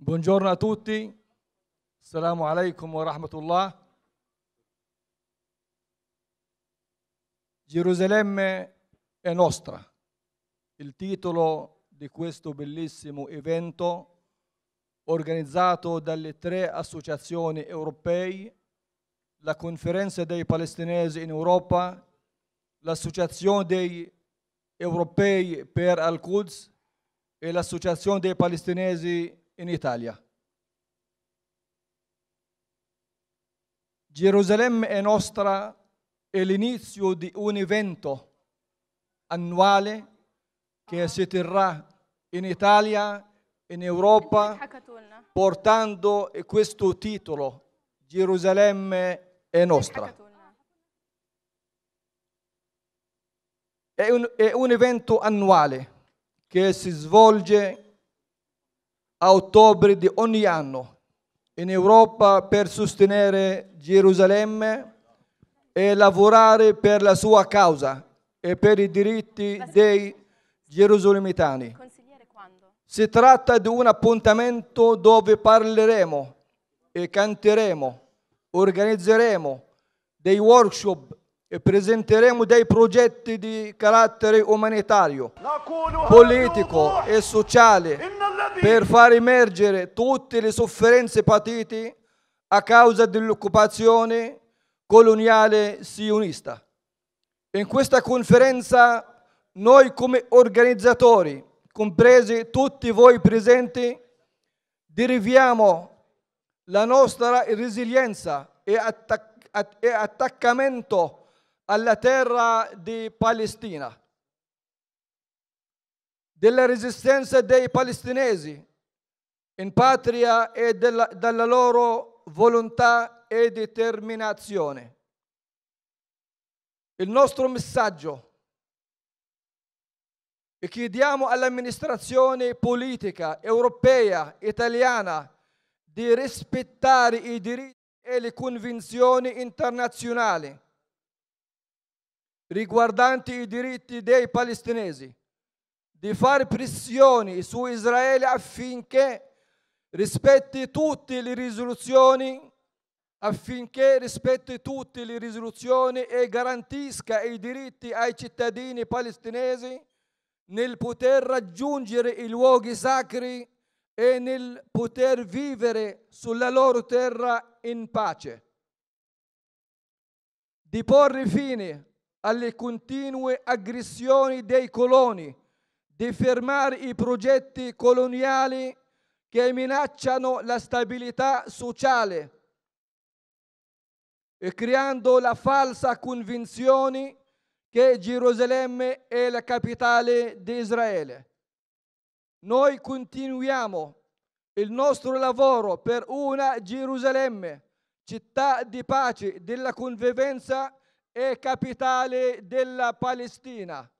Buongiorno a tutti, Assalamu alaikum wa rahmatullah. Gerusalemme è nostra, il titolo di questo bellissimo evento organizzato dalle tre associazioni europee, la conferenza dei palestinesi in Europa, l'associazione dei europei per Al-Quds e l'associazione dei palestinesi in in Italia. Gerusalemme è nostra, è l'inizio di un evento annuale che si terrà in Italia, in Europa, portando questo titolo, Gerusalemme è nostra. È un, è un evento annuale che si svolge a ottobre di ogni anno in Europa per sostenere Gerusalemme e lavorare per la sua causa e per i diritti dei gerusalemitani. Si tratta di un appuntamento dove parleremo e canteremo, organizzeremo dei workshop e presenteremo dei progetti di carattere umanitario, politico e sociale per far emergere tutte le sofferenze patite a causa dell'occupazione coloniale sionista. In questa conferenza noi come organizzatori, compresi tutti voi presenti, deriviamo la nostra resilienza e, attac- e attaccamento alla terra di Palestina della resistenza dei palestinesi in patria e della, della loro volontà e determinazione. Il nostro messaggio e chiediamo all'amministrazione politica europea, italiana, di rispettare i diritti e le convenzioni internazionali riguardanti i diritti dei palestinesi di fare pressioni su Israele affinché rispetti tutte le risoluzioni affinché rispetti tutte le risoluzioni e garantisca i diritti ai cittadini palestinesi nel poter raggiungere i luoghi sacri e nel poter vivere sulla loro terra in pace, di porre fine alle continue aggressioni dei coloni di fermare i progetti coloniali che minacciano la stabilità sociale e creando la falsa convinzione che Gerusalemme è la capitale di Israele. Noi continuiamo il nostro lavoro per una Gerusalemme, città di pace, della convivenza e capitale della Palestina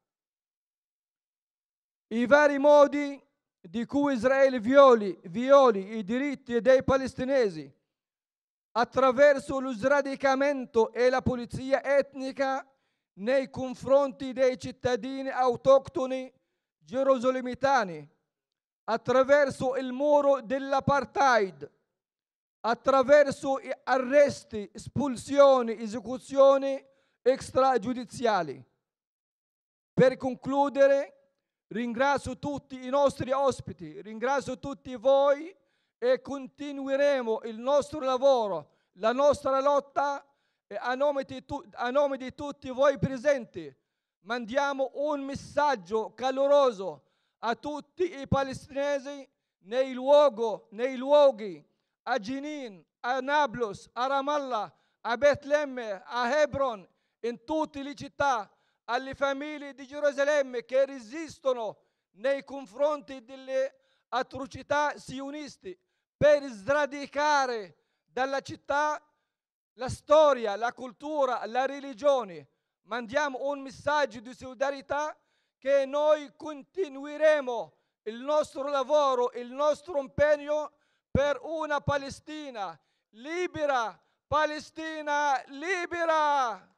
i vari modi di cui Israele violi, violi i diritti dei palestinesi attraverso lo sradicamento e la pulizia etnica nei confronti dei cittadini autoctoni gerosolimitani, attraverso il muro dell'apartheid, attraverso arresti, espulsioni, esecuzioni extragiudiziali. Per concludere, Ringrazio tutti i nostri ospiti, ringrazio tutti voi e continueremo il nostro lavoro, la nostra lotta a nome di, tu- a nome di tutti voi presenti. Mandiamo un messaggio caloroso a tutti i palestinesi nei, luogo, nei luoghi a Jenin, a Nablus, a Ramallah, a Betlemme, a Hebron, in tutte le città alle famiglie di Gerusalemme che resistono nei confronti delle atrocità sioniste per sradicare dalla città la storia, la cultura, la religione. Mandiamo un messaggio di solidarietà che noi continueremo il nostro lavoro, il nostro impegno per una Palestina libera, Palestina libera!